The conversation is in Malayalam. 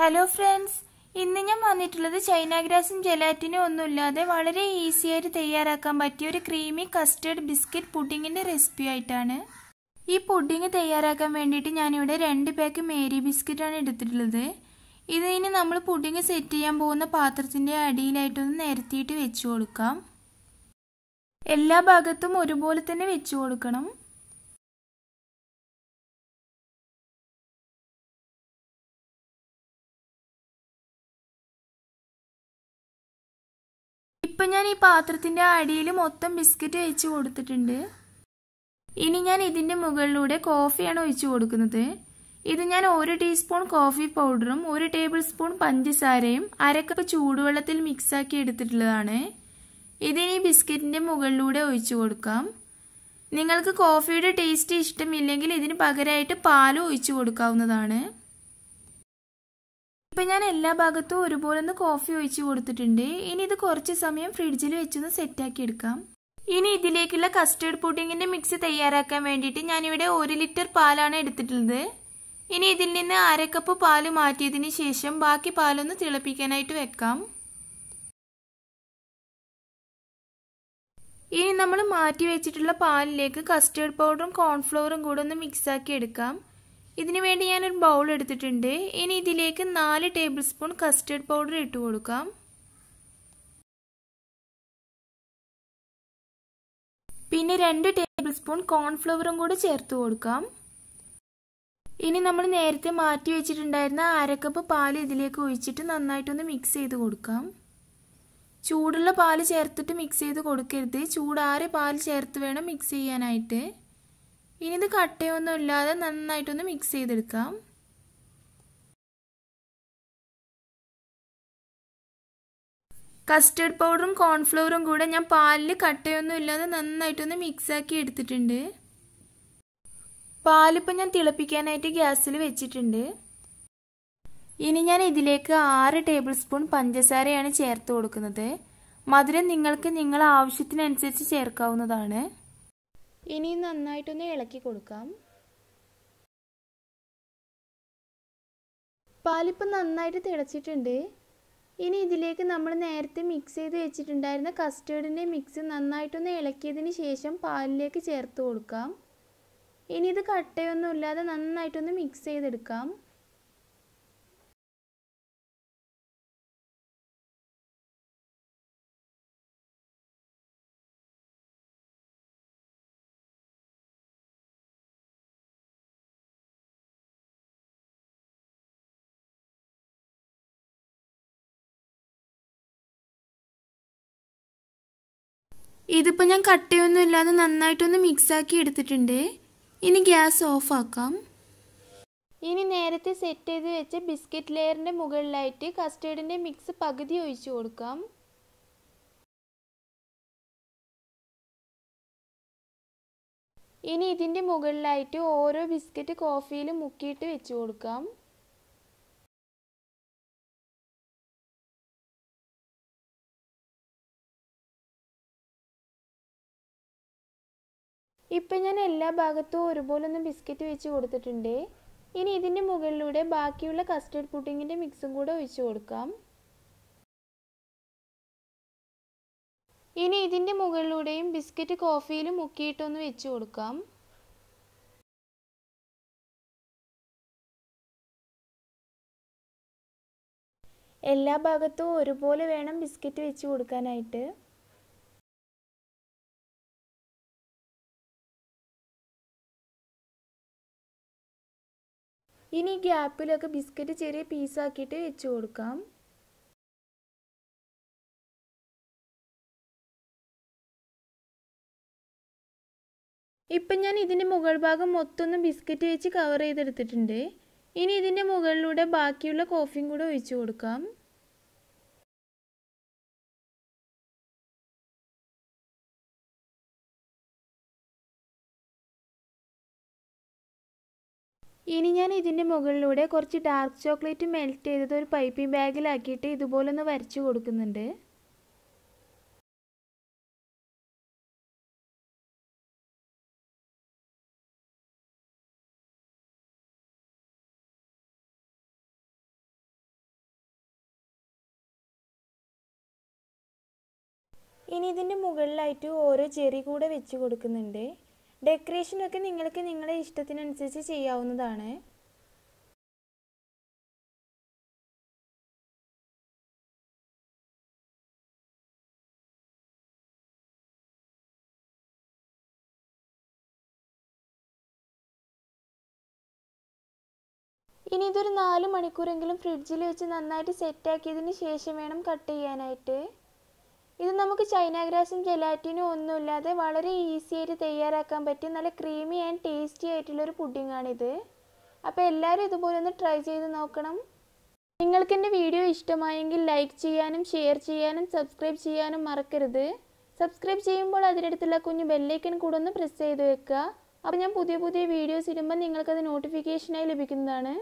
ഹലോ ഫ്രണ്ട്സ് ഇന്ന് ഞാൻ വന്നിട്ടുള്ളത് ചൈന ഗ്രാസും ജലാറ്റിനും ഒന്നുമില്ലാതെ വളരെ ഈസി ആയിട്ട് തയ്യാറാക്കാൻ പറ്റിയ ഒരു ക്രീമി കസ്റ്റേർഡ് ബിസ്ക്കറ്റ് പുഡിങ്ങിന്റെ റെസിപ്പി ആയിട്ടാണ് ഈ പുഡിങ് തയ്യാറാക്കാൻ വേണ്ടിയിട്ട് ഞാനിവിടെ രണ്ട് പാക്ക് മേരി ബിസ്ക്കറ്റാണ് എടുത്തിട്ടുള്ളത് ഇത് ഇനി നമ്മൾ പുഡിങ് സെറ്റ് ചെയ്യാൻ പോകുന്ന പാത്രത്തിൻ്റെ അടിയിലായിട്ടൊന്ന് നിരത്തിയിട്ട് വെച്ചു കൊടുക്കാം എല്ലാ ഭാഗത്തും ഒരുപോലെ തന്നെ വെച്ചു കൊടുക്കണം ഇപ്പം ഞാൻ ഈ പാത്രത്തിൻ്റെ അടിയിൽ മൊത്തം ബിസ്ക്കറ്റ് വെച്ച് കൊടുത്തിട്ടുണ്ട് ഇനി ഞാൻ ഇതിൻ്റെ മുകളിലൂടെ കോഫിയാണ് ഒഴിച്ചു കൊടുക്കുന്നത് ഇത് ഞാൻ ഒരു ടീസ്പൂൺ കോഫി പൗഡറും ഒരു ടേബിൾ സ്പൂൺ പഞ്ചസാരയും അരക്കപ്പ് ചൂടുവെള്ളത്തിൽ മിക്സാക്കി എടുത്തിട്ടുള്ളതാണ് ഇതിനി ബിസ്ക്കറ്റിൻ്റെ മുകളിലൂടെ ഒഴിച്ചു കൊടുക്കാം നിങ്ങൾക്ക് കോഫിയുടെ ടേസ്റ്റ് ഇഷ്ടമില്ലെങ്കിൽ ഇതിന് പകരമായിട്ട് പാലും ഒഴിച്ചു കൊടുക്കാവുന്നതാണ് ഇപ്പൊ ഞാൻ എല്ലാ ഭാഗത്തും ഒരുപോലെ ഒന്ന് കോഫി ഒഴിച്ചു കൊടുത്തിട്ടുണ്ട് ഇനി ഇത് കുറച്ച് സമയം ഫ്രിഡ്ജിൽ വെച്ചൊന്ന് സെറ്റാക്കി എടുക്കാം ഇനി ഇതിലേക്കുള്ള കസ്റ്റേർഡ് പുഡിങ്ങിന്റെ മിക്സ് തയ്യാറാക്കാൻ വേണ്ടിയിട്ട് ഞാനിവിടെ ഒരു ലിറ്റർ പാലാണ് എടുത്തിട്ടുള്ളത് ഇനി ഇതിൽ നിന്ന് അരക്കപ്പ് കപ്പ് പാല് മാറ്റിയതിന് ശേഷം ബാക്കി പാലൊന്ന് തിളപ്പിക്കാനായിട്ട് വെക്കാം ഇനി നമ്മൾ മാറ്റി വെച്ചിട്ടുള്ള പാലിലേക്ക് കസ്റ്റേർഡ് പൗഡറും കോൺഫ്ലവറും കൂടെ ഒന്ന് മിക്സ് ആക്കി എടുക്കാം ഇതിനു വേണ്ടി ഞാനൊരു ബൗൾ എടുത്തിട്ടുണ്ട് ഇനി ഇതിലേക്ക് നാല് ടേബിൾ സ്പൂൺ കസ്റ്റർഡ് പൗഡർ ഇട്ട് കൊടുക്കാം പിന്നെ രണ്ട് ടേബിൾ സ്പൂൺ കോൺഫ്ലവറും കൂടി ചേർത്ത് കൊടുക്കാം ഇനി നമ്മൾ നേരത്തെ മാറ്റി വെച്ചിട്ടുണ്ടായിരുന്ന അരക്കപ്പ് പാല് ഇതിലേക്ക് ഒഴിച്ചിട്ട് നന്നായിട്ടൊന്ന് മിക്സ് ചെയ്ത് കൊടുക്കാം ചൂടുള്ള പാല് ചേർത്തിട്ട് മിക്സ് ചെയ്ത് കൊടുക്കരുത് ചൂടാറി പാല് ചേർത്ത് വേണം മിക്സ് ചെയ്യാനായിട്ട് ഇനി ഇത് കട്ടയൊന്നും ഇല്ലാതെ നന്നായിട്ടൊന്ന് മിക്സ് ചെയ്തെടുക്കാം കസ്റ്റേർഡ് പൗഡറും കോൺഫ്ലവറും കൂടെ ഞാൻ പാലിൽ കട്ടയൊന്നും ഇല്ലാതെ നന്നായിട്ടൊന്ന് മിക്സാക്കി എടുത്തിട്ടുണ്ട് പാലിപ്പം ഞാൻ തിളപ്പിക്കാനായിട്ട് ഗ്യാസിൽ വെച്ചിട്ടുണ്ട് ഇനി ഞാൻ ഇതിലേക്ക് ആറ് ടേബിൾ സ്പൂൺ പഞ്ചസാരയാണ് ചേർത്ത് കൊടുക്കുന്നത് മധുരം നിങ്ങൾക്ക് നിങ്ങളെ ആവശ്യത്തിനനുസരിച്ച് ചേർക്കാവുന്നതാണ് ഇനി നന്നായിട്ടൊന്ന് ഇളക്കി കൊടുക്കാം പാലിപ്പം നന്നായിട്ട് തിളച്ചിട്ടുണ്ട് ഇനി ഇതിലേക്ക് നമ്മൾ നേരത്തെ മിക്സ് ചെയ്ത് വെച്ചിട്ടുണ്ടായിരുന്ന കസ്റ്റേർഡിൻ്റെ മിക്സ് നന്നായിട്ടൊന്ന് ഇളക്കിയതിന് ശേഷം പാലിലേക്ക് ചേർത്ത് കൊടുക്കാം ഇനി ഇത് കട്ടയൊന്നും ഇല്ലാതെ നന്നായിട്ടൊന്ന് മിക്സ് ചെയ്തെടുക്കാം ഇതിപ്പോൾ ഞാൻ കട്ടയൊന്നും ഇല്ലാതെ നന്നായിട്ടൊന്ന് മിക്സാക്കി എടുത്തിട്ടുണ്ട് ഇനി ഗ്യാസ് ഓഫാക്കാം ഇനി നേരത്തെ സെറ്റ് ചെയ്ത് വെച്ച ബിസ്ക്കറ്റ് ലെയറിൻ്റെ മുകളിലായിട്ട് കസ്റ്റേർഡിൻ്റെ മിക്സ് പകുതി ഒഴിച്ചു കൊടുക്കാം ഇനി ഇതിൻ്റെ മുകളിലായിട്ട് ഓരോ ബിസ്ക്കറ്റ് കോഫിയിൽ മുക്കിയിട്ട് വെച്ച് കൊടുക്കാം ഇപ്പം ഞാൻ എല്ലാ ഭാഗത്തും ഒരുപോലെ ഒന്ന് ബിസ്ക്കറ്റ് വെച്ച് കൊടുത്തിട്ടുണ്ട് ഇനി ഇതിൻ്റെ മുകളിലൂടെ ബാക്കിയുള്ള കസ്റ്റർഡ് പുഡിങ്ങിൻ്റെ മിക്സും കൂടെ ഒഴിച്ചു കൊടുക്കാം ഇനി ഇതിൻ്റെ മുകളിലൂടെയും ബിസ്ക്കറ്റ് കോഫിയിൽ മുക്കിയിട്ടൊന്ന് വെച്ച് കൊടുക്കാം എല്ലാ ഭാഗത്തും ഒരുപോലെ വേണം ബിസ്ക്കറ്റ് വെച്ച് കൊടുക്കാനായിട്ട് ഇനി ഗ്യാപ്പിലൊക്കെ ബിസ്ക്കറ്റ് ചെറിയ പീസാക്കിയിട്ട് വെച്ച് കൊടുക്കാം ഇപ്പം ഞാൻ ഇതിൻ്റെ മുകൾ ഭാഗം മൊത്തമൊന്നും ബിസ്ക്കറ്റ് വെച്ച് കവർ ചെയ്തെടുത്തിട്ടുണ്ട് ഇനി ഇതിൻ്റെ മുകളിലൂടെ ബാക്കിയുള്ള കോഫിയും കൂടെ ഒഴിച്ചു കൊടുക്കാം ഇനി ഞാൻ ഇതിൻ്റെ മുകളിലൂടെ കുറച്ച് ഡാർക്ക് ചോക്ലേറ്റ് മെൽറ്റ് ചെയ്തത് ഒരു പൈപ്പിംഗ് ബാഗിലാക്കിയിട്ട് ഒന്ന് വരച്ചു കൊടുക്കുന്നുണ്ട് ഇനി ഇതിൻ്റെ മുകളിലായിട്ട് ഓരോ ചെറി കൂടെ വെച്ച് കൊടുക്കുന്നുണ്ട് ഡെക്കറേഷനൊക്കെ നിങ്ങൾക്ക് നിങ്ങളുടെ ഇഷ്ടത്തിനനുസരിച്ച് ചെയ്യാവുന്നതാണ് ഇനി ഇതൊരു നാല് മണിക്കൂറെങ്കിലും ഫ്രിഡ്ജിൽ വെച്ച് നന്നായിട്ട് സെറ്റാക്കിയതിന് ശേഷം വേണം കട്ട് ചെയ്യാനായിട്ട് ഇത് നമുക്ക് ചൈന ഗ്രാസും ജെലാറ്റിനും ഒന്നുമില്ലാതെ വളരെ ഈസി ആയിട്ട് തയ്യാറാക്കാൻ പറ്റിയ നല്ല ക്രീമി ആൻഡ് ടേസ്റ്റി ആയിട്ടുള്ളൊരു പുഡിങ്ങാണിത് അപ്പോൾ എല്ലാവരും ഇതുപോലെ ഒന്ന് ട്രൈ ചെയ്ത് നോക്കണം നിങ്ങൾക്ക് എൻ്റെ വീഡിയോ ഇഷ്ടമായെങ്കിൽ ലൈക്ക് ചെയ്യാനും ഷെയർ ചെയ്യാനും സബ്സ്ക്രൈബ് ചെയ്യാനും മറക്കരുത് സബ്സ്ക്രൈബ് ചെയ്യുമ്പോൾ അതിനടുത്തുള്ള കുഞ്ഞു ബെല്ലൈക്കൺ കൂടെ ഒന്ന് പ്രസ് ചെയ്ത് വെക്കുക അപ്പോൾ ഞാൻ പുതിയ പുതിയ വീഡിയോസ് ഇടുമ്പോൾ നിങ്ങൾക്കത് നോട്ടിഫിക്കേഷനായി ലഭിക്കുന്നതാണ്